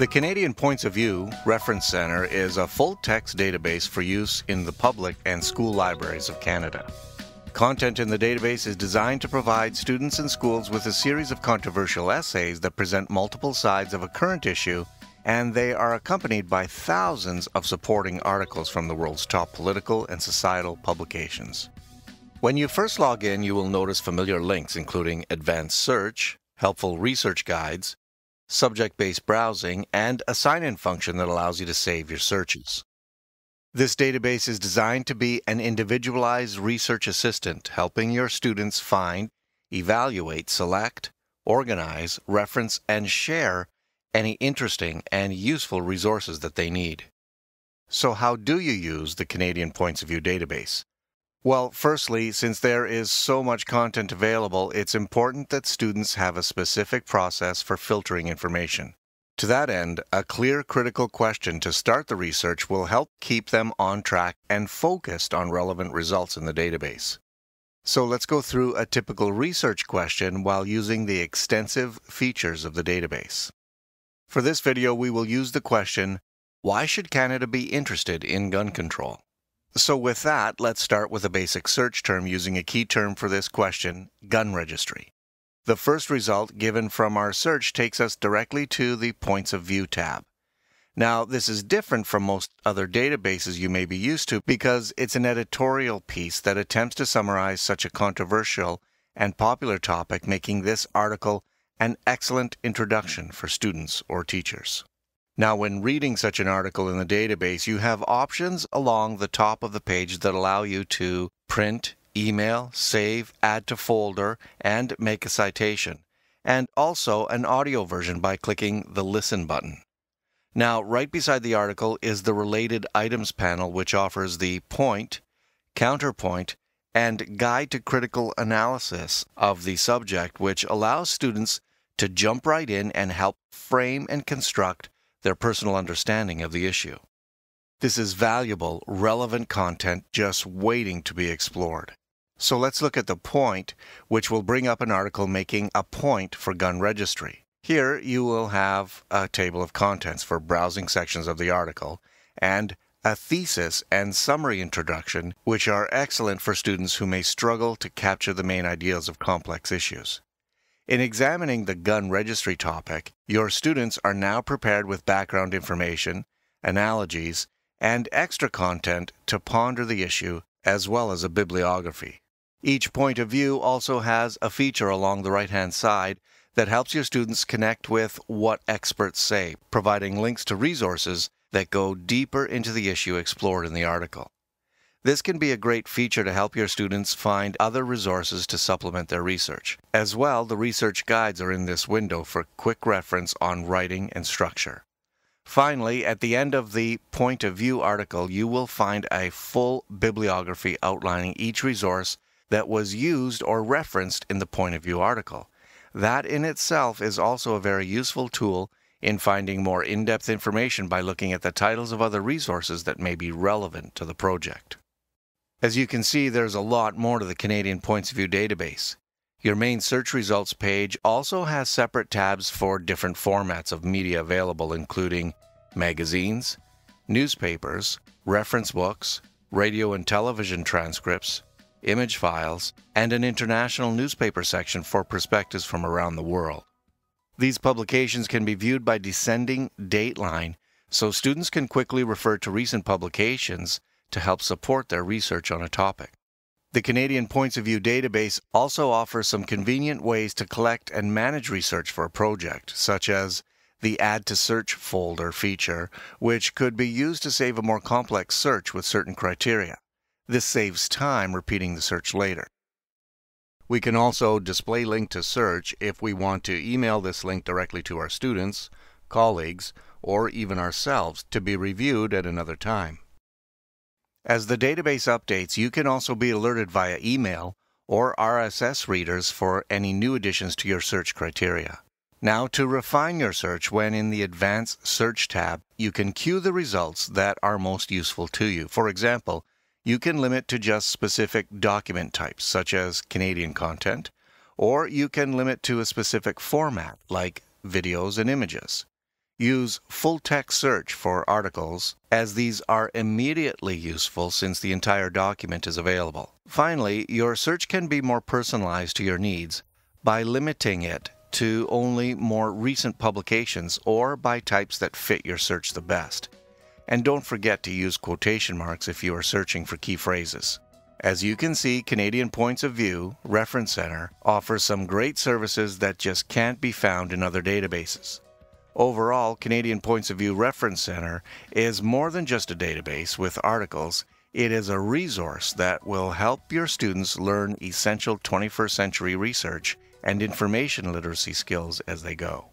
The Canadian Points of View Reference Centre is a full text database for use in the public and school libraries of Canada. Content in the database is designed to provide students and schools with a series of controversial essays that present multiple sides of a current issue, and they are accompanied by thousands of supporting articles from the world's top political and societal publications. When you first log in, you will notice familiar links including advanced search, helpful research guides, subject-based browsing, and a sign-in function that allows you to save your searches. This database is designed to be an individualized research assistant, helping your students find, evaluate, select, organize, reference, and share any interesting and useful resources that they need. So how do you use the Canadian Points of View database? Well, firstly, since there is so much content available, it's important that students have a specific process for filtering information. To that end, a clear critical question to start the research will help keep them on track and focused on relevant results in the database. So let's go through a typical research question while using the extensive features of the database. For this video, we will use the question, why should Canada be interested in gun control? So with that, let's start with a basic search term using a key term for this question, gun registry. The first result given from our search takes us directly to the Points of View tab. Now, this is different from most other databases you may be used to because it's an editorial piece that attempts to summarize such a controversial and popular topic, making this article an excellent introduction for students or teachers. Now, when reading such an article in the database, you have options along the top of the page that allow you to print, email, save, add to folder, and make a citation, and also an audio version by clicking the Listen button. Now, right beside the article is the Related Items panel, which offers the point, counterpoint, and guide to critical analysis of the subject, which allows students to jump right in and help frame and construct their personal understanding of the issue. This is valuable, relevant content just waiting to be explored. So let's look at the point, which will bring up an article making a point for gun registry. Here you will have a table of contents for browsing sections of the article and a thesis and summary introduction, which are excellent for students who may struggle to capture the main ideas of complex issues. In examining the gun registry topic, your students are now prepared with background information, analogies, and extra content to ponder the issue, as well as a bibliography. Each point of view also has a feature along the right-hand side that helps your students connect with what experts say, providing links to resources that go deeper into the issue explored in the article. This can be a great feature to help your students find other resources to supplement their research. As well, the research guides are in this window for quick reference on writing and structure. Finally, at the end of the Point of View article, you will find a full bibliography outlining each resource that was used or referenced in the Point of View article. That in itself is also a very useful tool in finding more in-depth information by looking at the titles of other resources that may be relevant to the project. As you can see, there's a lot more to the Canadian Points of View database. Your main search results page also has separate tabs for different formats of media available, including magazines, newspapers, reference books, radio and television transcripts, image files, and an international newspaper section for perspectives from around the world. These publications can be viewed by descending dateline, so students can quickly refer to recent publications to help support their research on a topic. The Canadian Points of View database also offers some convenient ways to collect and manage research for a project, such as the Add to Search folder feature, which could be used to save a more complex search with certain criteria. This saves time repeating the search later. We can also display link to search if we want to email this link directly to our students, colleagues, or even ourselves to be reviewed at another time. As the database updates, you can also be alerted via email or RSS readers for any new additions to your search criteria. Now, to refine your search, when in the Advanced Search tab, you can queue the results that are most useful to you. For example, you can limit to just specific document types, such as Canadian content, or you can limit to a specific format, like videos and images. Use full text search for articles, as these are immediately useful since the entire document is available. Finally, your search can be more personalized to your needs by limiting it to only more recent publications or by types that fit your search the best. And don't forget to use quotation marks if you are searching for key phrases. As you can see, Canadian Points of View Reference Center offers some great services that just can't be found in other databases. Overall, Canadian Points of View Reference Center is more than just a database with articles. It is a resource that will help your students learn essential 21st century research and information literacy skills as they go.